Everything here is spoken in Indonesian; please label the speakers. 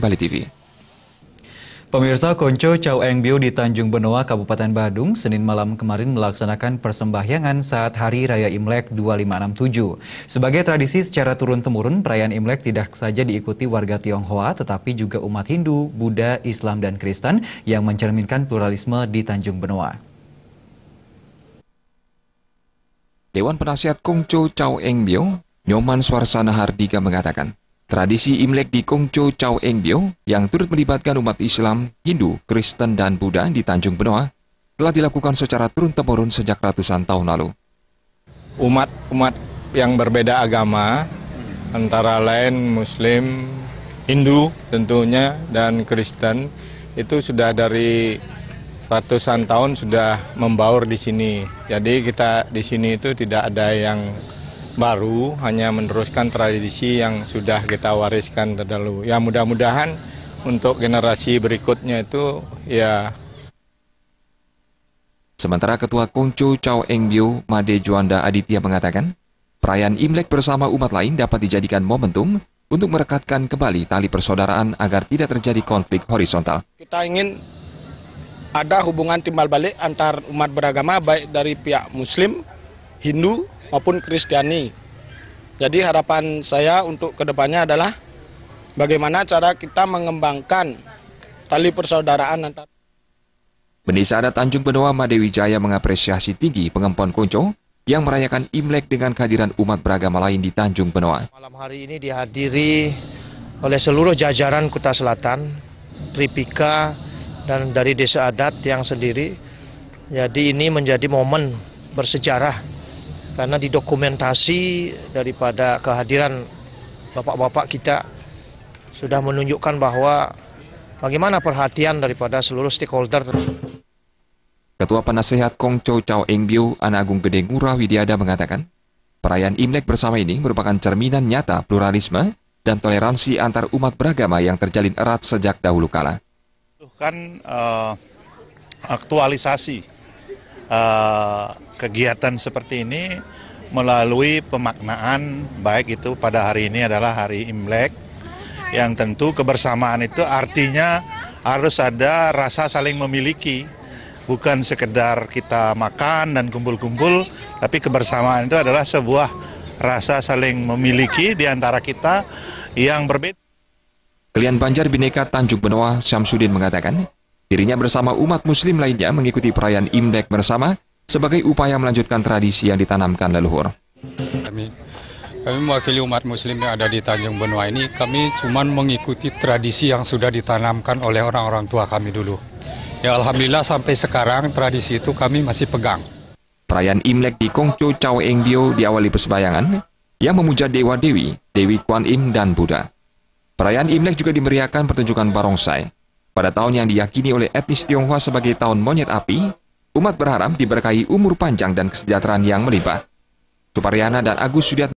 Speaker 1: Bali TV. Pemirsa Konco Chow Eng Bio di Tanjung Benoa, Kabupaten Badung, Senin malam kemarin melaksanakan persembahyangan saat Hari Raya Imlek 2567. Sebagai tradisi secara turun-temurun, perayaan Imlek tidak saja diikuti warga Tionghoa, tetapi juga umat Hindu, Buddha, Islam, dan Kristen yang mencerminkan pluralisme di Tanjung Benoa. Dewan Penasihat Kongco Chow Eng Bio, Nyoman Suarsana Hardika mengatakan, Tradisi Imlek di Kongco Chao Engbyo yang turut melibatkan umat Islam, Hindu, Kristen, dan Buddha di Tanjung Benoa telah dilakukan secara turun-temurun sejak ratusan tahun lalu. Umat-umat yang
Speaker 2: berbeda agama, antara lain Muslim, Hindu tentunya, dan Kristen, itu sudah dari ratusan tahun sudah membaur di sini. Jadi kita di sini itu tidak ada yang baru, hanya meneruskan tradisi yang sudah kita wariskan terdahulu. Ya mudah-mudahan untuk generasi berikutnya itu ya
Speaker 1: Sementara Ketua Kongco Chow Eng Bio, Made Juanda Aditya mengatakan, perayaan Imlek bersama umat lain dapat dijadikan momentum untuk merekatkan kembali tali persaudaraan agar tidak terjadi konflik horizontal.
Speaker 2: Kita ingin ada hubungan timbal balik antar umat beragama baik dari pihak muslim Hindu maupun Kristiani. Jadi harapan saya untuk kedepannya adalah bagaimana cara kita mengembangkan tali persaudaraan antara
Speaker 1: Pendesa adat Tanjung Benoa Madewi Jaya mengapresiasi tinggi pengempon konco yang merayakan Imlek dengan kehadiran umat beragama lain di Tanjung Benoa.
Speaker 3: Malam hari ini dihadiri oleh seluruh jajaran Kuta Selatan, Tripika, dan dari desa adat yang sendiri. Jadi ini menjadi momen bersejarah karena didokumentasi daripada kehadiran bapak-bapak kita sudah menunjukkan bahwa bagaimana perhatian daripada seluruh stakeholder.
Speaker 1: Ketua Penasehat Kong Chow Chow Eng Biu, Anak Agung Gede Ngurah Widiada mengatakan, perayaan Imlek bersama ini merupakan cerminan nyata pluralisme dan toleransi antar umat beragama yang terjalin erat sejak dahulu kala.
Speaker 2: Kan uh, aktualisasi Eh, kegiatan seperti ini melalui pemaknaan baik itu pada hari ini adalah hari Imlek yang tentu kebersamaan itu artinya harus ada rasa saling memiliki bukan sekedar kita makan dan kumpul-kumpul tapi kebersamaan itu adalah sebuah rasa
Speaker 1: saling memiliki di antara kita yang berbeda. Kalian Banjar Bineka Tanjung Benoa Syamsudin mengatakan, Dirinya bersama umat muslim lainnya mengikuti perayaan Imlek bersama sebagai upaya melanjutkan tradisi yang ditanamkan leluhur.
Speaker 2: Kami, kami mewakili umat muslim yang ada di Tanjung Benua ini, kami cuma mengikuti tradisi yang sudah ditanamkan oleh orang-orang tua kami dulu. Ya Alhamdulillah sampai sekarang tradisi
Speaker 1: itu kami masih pegang. Perayaan Imlek di Kongco Chao Engdio diawali persembahyangan yang memuja Dewa Dewi, Dewi Kuan Im dan Buddha. Perayaan Imlek juga dimeriahkan pertunjukan barongsai, pada tahun yang diyakini oleh etnis Tionghoa sebagai tahun monyet api, umat berharap diberkahi umur panjang dan kesejahteraan yang melimpah. Supariana dan Agus Sudiat